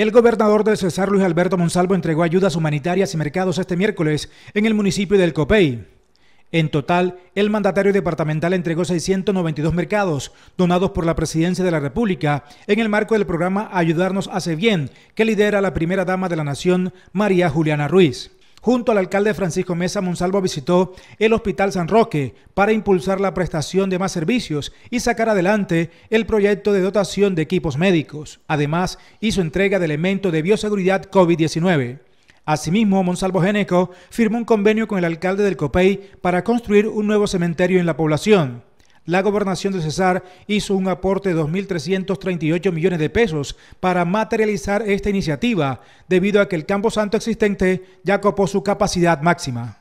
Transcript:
El gobernador de Cesar Luis Alberto Monsalvo entregó ayudas humanitarias y mercados este miércoles en el municipio del Copey. En total, el mandatario departamental entregó 692 mercados donados por la Presidencia de la República en el marco del programa Ayudarnos hace bien, que lidera la primera dama de la nación, María Juliana Ruiz. Junto al alcalde Francisco Mesa Monsalvo visitó el Hospital San Roque para impulsar la prestación de más servicios y sacar adelante el proyecto de dotación de equipos médicos. Además, hizo entrega de elementos de bioseguridad COVID-19. Asimismo, Monsalvo Geneco firmó un convenio con el alcalde del Copay para construir un nuevo cementerio en la población. La gobernación de Cesar hizo un aporte de 2.338 millones de pesos para materializar esta iniciativa, debido a que el Campo Santo existente ya copó su capacidad máxima.